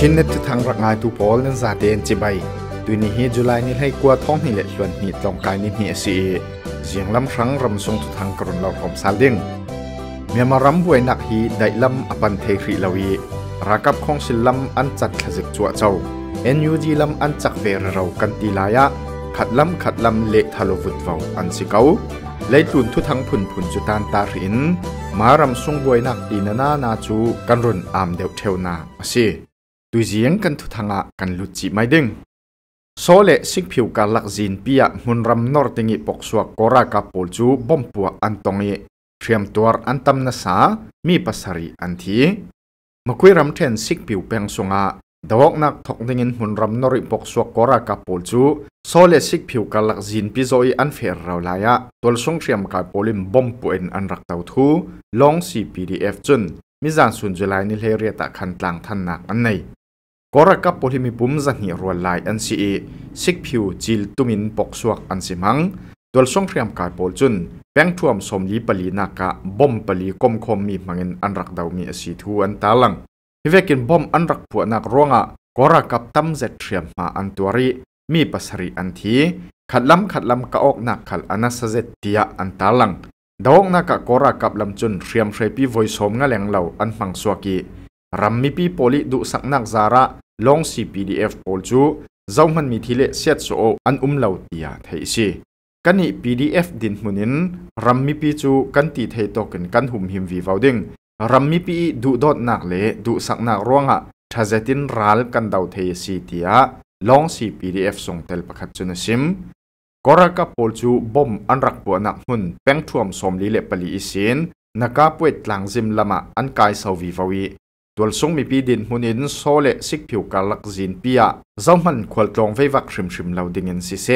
ชินเนตททางรักงายทูพอลนั้นซาเตนจิบไปตุนี้เฮจุลายนี่ให้กว่าท้องนี่แหละส่วนนี่ตองกายนี่เฮสีเสียงลำครั้งรำทรงทุทางกรุเราของซาเลงเมียมารำบวยนักฮีได้ลำอปันเทคริลาวีรักับของศิลลำอันจัดขจิกจัวเจ้าเอ็นยูจีลำอันจักเวรเรากันตีลายะขัดลำขัดลำเละทะลวุดเวาอันสิเกาเลยตุนทุทางผุนผุนจุตานตาหินมารำทรงบวยนักดีนานานาจูกันรุนอามเดวเทวนาสิุเียงกันทุทังะกันลุจิไม่ดึงโซเลสิกผิวกาลักจินปียมุนรำนอร์ติงิปกสวกกรากาโปูจูบอมปัวอันตงเอเตรียมตัวอันตำนาสามีปัสรีอันทีมาคุยรำเทนสิกผิวเปียงสงะดวกนักทอกดิ่งหุนรำนอริปกสวกกรากาโปูจูโซเลสิกผิวกาลักจินปิโซยอันเฟรราลายะตัวสงเตรียมกาบปูลิมบอมปัวอนอันรักเต้าทูลองซีพีดีเอฟจุนมิจานสุนจุลัยนิเลเรียตะคันตลางทันนักอันในกรกับปทิมิบุ่มจะหิรัวลไยอันซีสิกผิวจิลตุมินปกสวกอันสิมังตัวส่งเรียมการปอลจุนแบงท่วมสมลีปลีนากะบอมปลีคมคมมีมังินอันรักดาวมีสีทูอันตาลังฮิเวกินบอมอันรักผัวนักร้องอ่ะกรกับตั้มเจตเรียมมาอันตัวรีมีปัสริอันทีขัดลำขัดลำกะออกนักขัดอนาสเจตเตียอันตาลังดอวนักกะกรกับลำจุนเรียมเรปีไวยสมงะแหลงเหล่าอันฟังสวกีรัมมีปีโพลิดุสักนักจาระ long si pdf pol chu zongman mi thile set so an um lo tia thei si kani pdf din hunin rammi pi chu kan ti thei token kan hum him vi vauding rammi pi du dot nak le du sak nak ronga thazetin ral kan dau thei si tia long si pdf song tel pakhat chuna sim koraka pol chu bom an rak pu na hun peng thuam som li le pali isin naka puet tlang jim lama an kai sau vi vawi ตัวสงมีปีดินมุนินโซเลสิกผิวกาลักจินปียะเจ้ามันควรตรงไฟวักชิมชิมเราดิเงินสิเส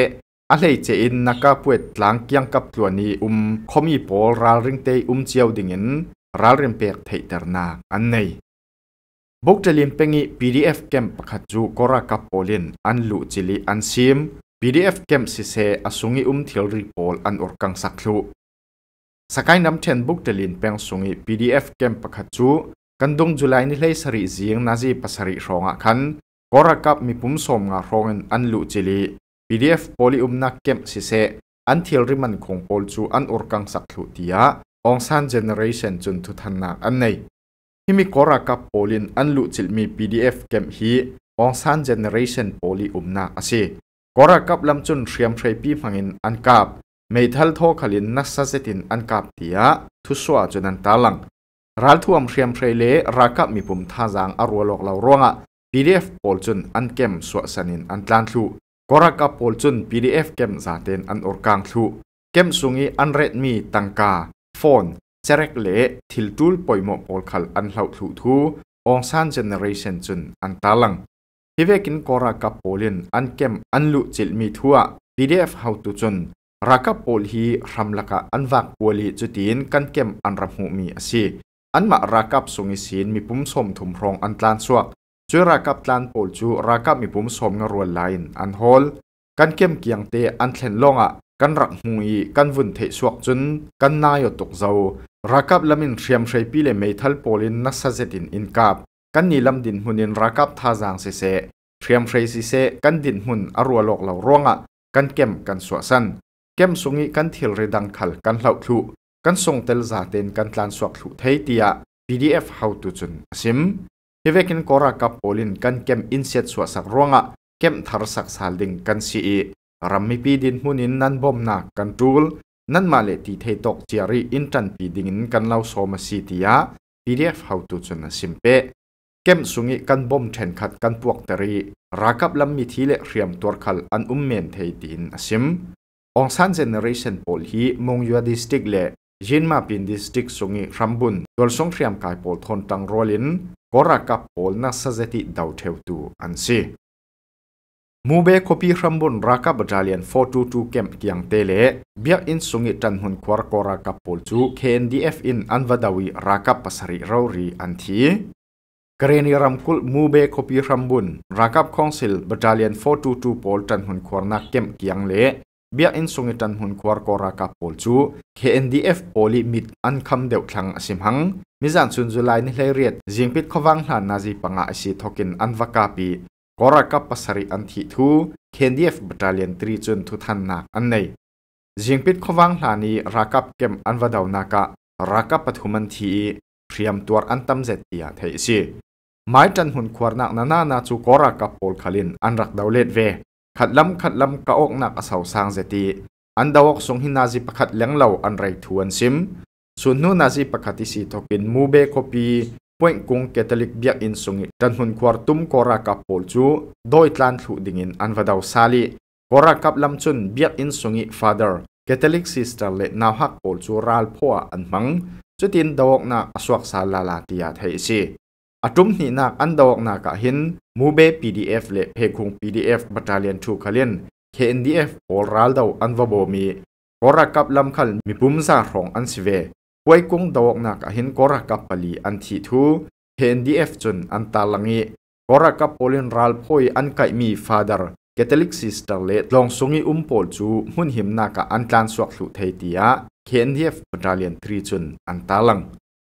อะไรเจอินนักปวดหลังเกียงกับตัวนี้อุ้มคอมีโปราริงเตอุ้มเจียวดิเงินราริมเปียกเทตรนาอันในบุกจะลิมเป็งีพีดีเอฟเกมปัดจูกรากับโอลิน อันลุจิลีอันซิม PDF เกมสิเสอสุงิอุ้มทยวรีโพลอันอรกังสักลุสกายน้ำเทนบุกจะลินเปงสุงิ PDF เกมปัดจูกันดงจุลัยนี่เลยสริเสียงนาจีปัสริรองอคันกอรักับมีปุ่มสมงารองอันลุจิลี PDF โพลิอุมนักเก็บสิเซ อันเทียริมันของโพลจูอันอุรกังสักลุติยาองซันเจเนเรชันจนทุทันนักอันในที่มีกอรักับโพลินอันลุจิลมี PDF เก็บฮีองซันเจเนเรชันโพลิอุมนักอาศัยกอรักับลำจุนเรียมเทรปีฟังอินอันกับเม่ทัลโทคลินนักสเซตินอันกับติยาทุสวาจนันตาลังรัลทวมเชียมเพยเลรักัมีปุ่มท่าจางอรัวลอกเหล่าร่วงอ่ะ PDF โพลจุนอันเกม สวสนินอันตานทูกรักับโพลจุน PDF เกมซาเตนอันอรกางทูเกมสุงีอันเรดมีตังกาฟอนเซเรกเลทิลตูลปอยหมอโอลคัลอันเหล่าทุทูองซานเจเนเรชันจุนอันตาลังฮิเวกินกรักับโพลินอันเกมอันลุจิลมีทัว PDF เฮาตุจุนรักับโพลฮีรำลักะอันวักปวลีจุดีนกันเกมอันรับหูมีอสีอันมารักับสุงิสินมีปุ่มสมถุมพรองอันตานสวกช่วยรักับตานโปลจูรักับมีปุ่มสมงรวนไลน์อันฮอลกันเข้มเกียงเตอันเทนลงอ่ะกันรักหุยกันวุ่นเทสวกจนกันนายตกเจ้ารักับลำมินเชียมใช้ปีเลเมทัลโปลินนัสเซตินอินกับกันนีลำดินหุนินรักับท่าจางเสเสเชียมใช้สิเสกันดินหุ่นอรัวโลกเหล่าร่วงอ่ะกันเข้มกันสวสันเข้มสุงิกันเทลเรดังขัลกันเหล่าทุกันส่งเตลซาเตนกันทานสวกสูกเทียติยา PDF เฮาตุจุนซิมเฮเวกินกอรากับโอลินกันเข็มอินเซตสวกสักรวงะเข็มทารสักซาลดิงกันซีรัมมีปีดินหุนินนันบอมนักกันทูลนันมาเลติเทตกเจียรีอินทันปีดิงินกันเล่าโซมาซีติยา PDF เฮาตุจุนซิมเปเข็มสุงิกันบอมเทนขัดกันพวกตรีรักับลำมมีทีเลเรียมตัวขัลอันอุมเมนเทตินซิมองซันเจเนเรชันโปลฮีมงยูอดิสติกเลยินมาปินดิสติกสุงิรัมบุนดัลสงเทียมกายโพลทนตังโรลินกรักับโพลนักสเซติดาวเทวตูอันซีมูเบคปีรัมบุนรักับจาเลียน422เกมกียงเตเลเบียอินสุงิจันหุนควรกอรักับโพลจูเคนดีเอฟอินอันวดาวีรักาปัสริราวรีอันทีกรณีรัมคุลมูเบคปีรัมบุนรักาคองซิลบจาเลียน422โพลจันหุนควรนักเกมกียงเลบียนสุงจันหุนควารกรากาปูลจู KNDF โพลิมิดอันคำเดียวคลังสิมหังมิจันสุนจุไลนิเลเรียดจิงปิดขวางหลานนาจีปังอาศิทกินอันวากาปีกรากาปัสริอันทีทู KNDF บัตรเลียนตรีจุนทุทันนักอันในจิงปิดขวางหลานีรากับเกมอันวาดาวนากะรากับปฐุมันทีเตรียมตัวอันตำเจตียาเทียสิไม่จันหุนควาร์นักนานาจูกรากาปูลขลินอันรักดาวเลดเวขัดลำขัดลำกะอกนักอสาวสางเจตีอันดาวกสงหินาจิประคัดเลี้ยงเหล่าอันไรทวนซิมส่วนนู้นาจิประคัดที่สีทกินมูเบคปีป่วยกุงแคทอลิกเบียกอินสุงิดันหุนควอร์ตุมกอรากับโอลจูโดยทลานถูดิ่งินอันวดาวซาลีกอรากับลำจุนเบียกอินสุงิฟาเดอร์แคทอลิกซิสเตอร์เลนาฮักโอลจูรัลพัวอันมังจุดินดาวกนักอสวกซาลาลาติยาเทซีอาตุมนี่นักอันดอกนากะเห็นมูเบ PDF และเพคง PDF บัตาเลียนทูคาเลียน KNDF โอราลดาอันวบมีกอรกับลําคัลมีปุมสาหองอันสิเวปวยกงดอกนากะเห็นกอรกับปลีอันทีทู KNDF จนอันตาลังงีกอรกับโอลินราลพอยอันไกมีฟาดาร์ Catholic Sister l e ลองงีอุมโลจูมุนหิมนากะอันานวกุทตย KNDF าเลียน3จนอันตาลัง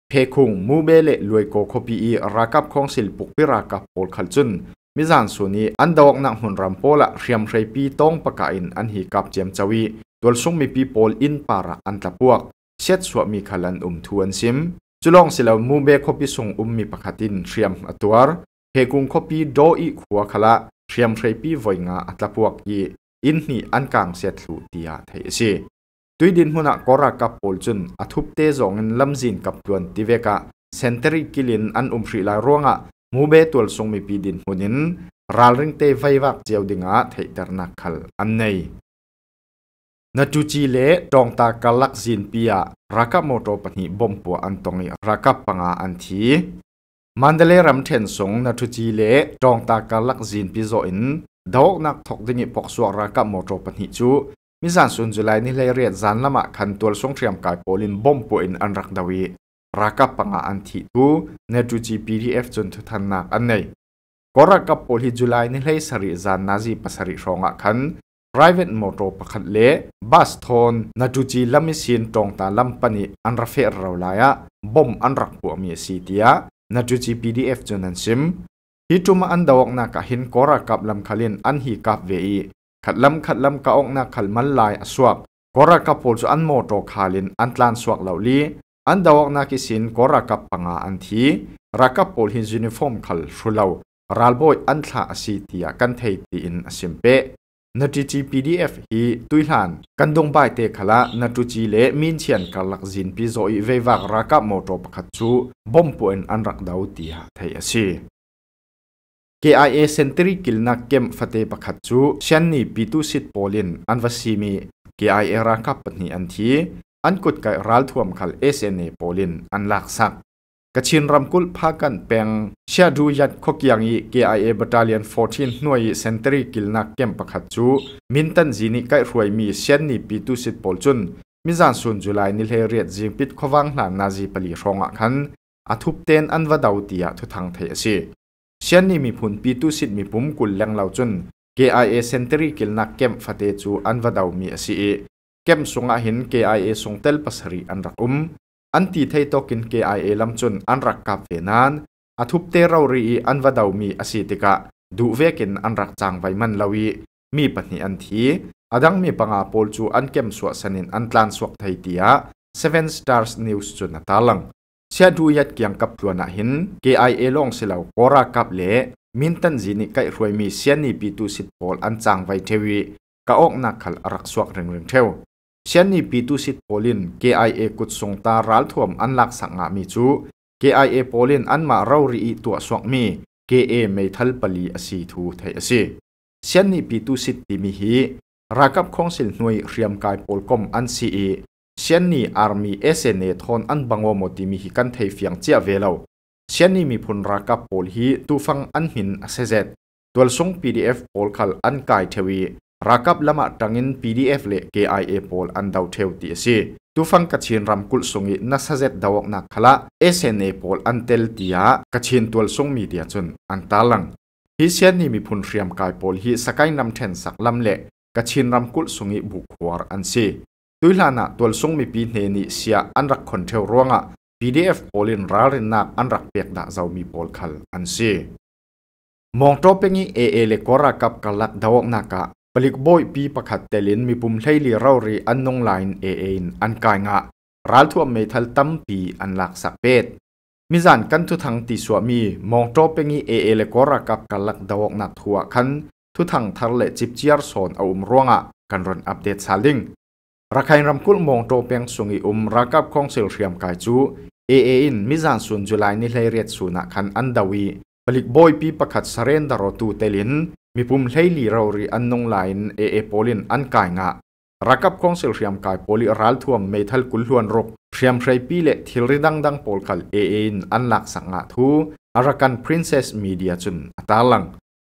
เพคุงมูเบเลลวยโกคปีรักับของศิลปุกพิรากับโพลขัจุนมิจานสุนีอันดอกนักหุ่นรำโพละเรียมไรปีต้องประกาศอันหีกับเจียมจวีตัวสุ่งมีปีโพลอินปาระอันตะพวกเช็ดสวมีขลันอุมทวนซิมจุลองสิลามูเบคปีส่งอุมมีประกาศินเรียมอตัวเพกุงคปีโดอีขัวขละเรียมไรปีวไวงาอันตะพวกยีอินหีอันกลางเสียดลูตียาไทยสิตุยดินหุนักกรากับโอลจุนอทุบเตจงเงินลำจินกับตัวนติเวกะเซนเตอร์กิลินอันอุมพรีลายร่วงะมูเบตัวทรงมีปีดินหุนินรัลริงเตไฟวักเจียวดิงะเทตรนักขลอันในนาจูจีเลตองตากลักจินปียรักโมโตปนิบอมปัวอันตรงนี้รักปังอาอันทีมันเดเลรัมเทนสงนาจูจีเลตองตากลักจินปิโซอินดอกนักทอกดิงิปกสวรักโมโตปนิจูมิจานสุนจุไลนี่เลยเรียดจานละมาขันตัวส่งเตรียมการโปลินบอมปุ่นอันรักดาวีรักกับปังอันทิตูเนจูจีพีดีเอฟจนทุทันนักอันไหนก็รักกับโปลิจุไลนี่เลยสริจานนาจีปัสริรองอ่ะขัน private motor ประคันเละบัสทอนนาจูจีลำมิสินตรงตาลำปนิอันรัฟเฟอร์เราลายะบอมอันรักปัวมีสีเตียนาจูจีพีดีเอฟจนนันซิมฮิจุมาอันดาวกนักหินก็รักกับลำคาลินอันฮีกับเวีขัดลำขัดลำกะอกนักขัดมันลายสวกกรกับปสอันโมโตคาลินอันตลานสวกเหล่าลีอันดาวนักกิสินกรกับปังอันทีรักกับปูหินยูนิฟอร์มขัดชุลาวรัลบอยอันทาสีเตียกันเทยตีอินสิมเปนาทีจีพีดีเอฟฮีตุยหานกันดงบายเตะขละนาทจีเลมินเชียนกัลลักจินพิโซอีเววักรักกับโมโตปขัดจูบอมป่วนอันรักดาวตีฮาไทยสี KIA Century Kilna Kem Fate Pakhat c u Sianni p i t u Sit Polin Anvasimi KIA Ra Kap Pani An Thi An Kut Kai Ral Thuam Khal SNA Polin An Lak Sak Kachin Ramkul Phakan Peng Sia Du Yat Khokyangi KIA Battalion 14 n u a i Century Kilna Kem Pakhat c u Mintan Jini Kai Ruai Mi Sianni p i t u Sit Pol chun Mizan Sun July Nil He Riat Jing Pit Khowang n a n a z i Pali Ronga Khan Athup Ten An Wadau Tia Thu Thang Thei Asi เช่นนี้มีผนปีตุสิทธิ์มีปุ่มกุลแรงเหล่าจน KIA c e น t รี y กิลนักเก็มฟัตเตจูอันวัดาวมีอสีเก็มสงอาหิน KIA สงเตลปัสรีอันรักอุมอันตีเทยตกิน KIA ลำจนอันรักกาบเวนานอาทุบเตรารีอันวัดาวมีอสีติกะดูเวกินอันรักจางไวมันลาวีมีปฏิอันทีอดังมีปังอาโปลจูอันเก็มสวสนินอันตลานสวกไทยเตีย Seven Stars News จุนตาลังเสีดูยัดเกียงกับตัวน่เห็น KIA ลองสเหล่าโครากับเละมินตันจีนิไกรวยมีเสียนีปีตูสิทพอลอันจางไวเทวีกะออกนักขลรักสวกเริงเริงเทวเสียนีปีตูสิทพอลิน KIA กุดสงตารัลท่วมอันลักสังงามีจู KIA พอลินอันมาเรารีตัวสวกมี KA ไม่ทัลปลีอสีทูไทยอสีเสียนีปีตูสิทติมิฮีรากับของสิลหน่วยเรียมกายโปลกมอันซีเช่นนี้อาร์มีเอสเอเนทอนอันบังวมติมีฮิกันไทยฟียงเจียเวลาเช่นนี้มีพนรักับโพลฮีตูฟังอันหินเซเซตตัวส่งพีด PDF โพลคัลอันกายเทวีรักับละมาดังินพีดีเอฟเละ KIA โพลอันดาวเทวตีสีตูฟังกัจฉินรำกุลสงินัสเซตดาวกนักขละเอสเอนเอโพลอันเตลตีอากัจฉินตัวส่งมีเดียจนอันตาลังฮิเช่นนี้มีพนเรียมกายโพลฮีสกายนำเทนสักลำเละกัจฉินรำกุลสงิบุกหัวอันซีตุยลานะตัวส่งมีปีเนนิเสียอันรักคนเทวร่วงอ่ะ PDF โพลินรารินักอันรักเปียกดาเจ้ามีโพลคัลอันซีมองตัวเป็นยี่เอเอเลกอรากับกลักดาวนักะปลิกบอยปีประคัดเตลินมีปุ่มไหลีเรารีอันนงไลน์เอเอ็นอันกายงะรัลทัวเมทัลตั้มปีอันหลักสักเป็ดมิจันกันทุทังติสวมี มองตัวเป็นงี่เอเอเลกอรากับกลักดาวนักทัวคันทุทังทะเลจิบเจียร์โซนอาุมร่วงอ่ะกันรอนอัปเดตซาลิงรักใครรำคุลมองโตเปียงสุงอิอุมรักกับของเซลเซียมกายจูเอเอินมิจานสุนจุลายนิเลเรียตสุนักขันอันดาวีปลิกบอยปีประคัดสเรนดารอตูเตลินมีปุ่มเฮลีเรารีอันนงไลน์เอเอโพลินอันกายงะรักกับของเซลเซียมกายโพลิรัลทวมเมทัลกุลลวนรบเซียมไรปีเลทิลริดังดังโพลคัลเอเอินอันหลักสังะทูอารักันพรินเซสมีเดียจุนตาลัง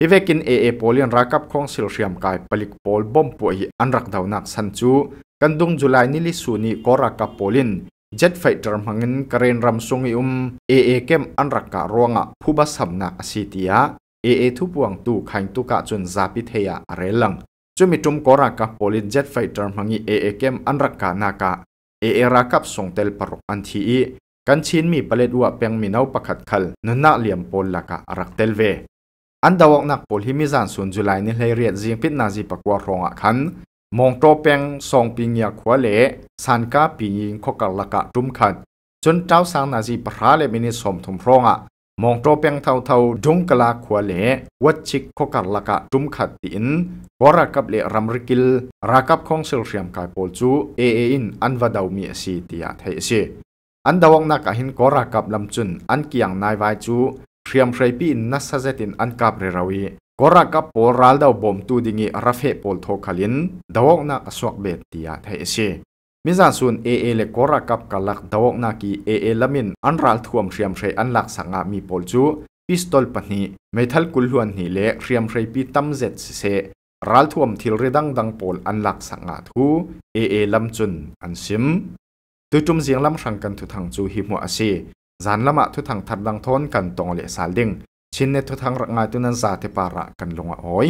อีเวกินเอเอโปลิอนรากับคองซิลเซียมกายปลิกโปลบอมปวยอันรักดาวนักซันจูกันดุงจุลายนิลิสูนิกอรากับโปลินเจ็ดไฟตรมังินกเรนรัมุงอุมเอเอเกมอันรักกะรวงะผู้บัสหำนักอสิติยเอเอทุบวงตูขตุกะจนาิเทยาเรลังจุมิุมกอรากับโลินเจ็ดไฟตรมังิเอเอเกมอันรักกะนากะเอเอรากับงเตลปรกอันทีอีกันชินมีปะเลดวะเปียงมีนาวปะขัดคัลนุนาเลียมโลลกะรักเตลเวอันดาวนักปลหิมิจันสุนจุไลนี่เลยเรียดจิงพิษนาจิปกัวรองอ่ะคันมองโตเปียงสองปีเงียขวเละสันกาปียิงขกัลละกะจุมขันจนเจ้าสังนาจิปราเลมินิสมทุมรองอ่ะมองโตเปียงเท่าเท่าดงกลาขวเละวัดชิกขกัลละกะจุมขัดตินวรากับเลรัมริกิลรากับของเซลเซียมกายปลจูเอเออินอันวดาวมีสีติยาไทยเสอันดาวนักหินกรากับลำจุนอันเกียงนายไวจู hriam hrei pi in na sazetin an kap re rawi kora kap pol ral dau bom tu dingi rafe pol tho khalin dawok na aswak bet tia thai ase miza sun a e a e le kora kap kalak dawok na ki a e a lamin an ral thuam hriam hrei an lak sanga mi pol chu pistol pahni meithal kulhuan ni le hriam hrei pi tam zet se se ral thuam thil redang dang pol an lak sanga thu a a lam chun an sim tu chum ziang lam hrang kan thu thang chu hi mo ase จานละมาทุทังทัดดังทนกันตรงเลสาลิงชินเนทุทังรักงานตุนันซาเทปาระกันลงอ้อย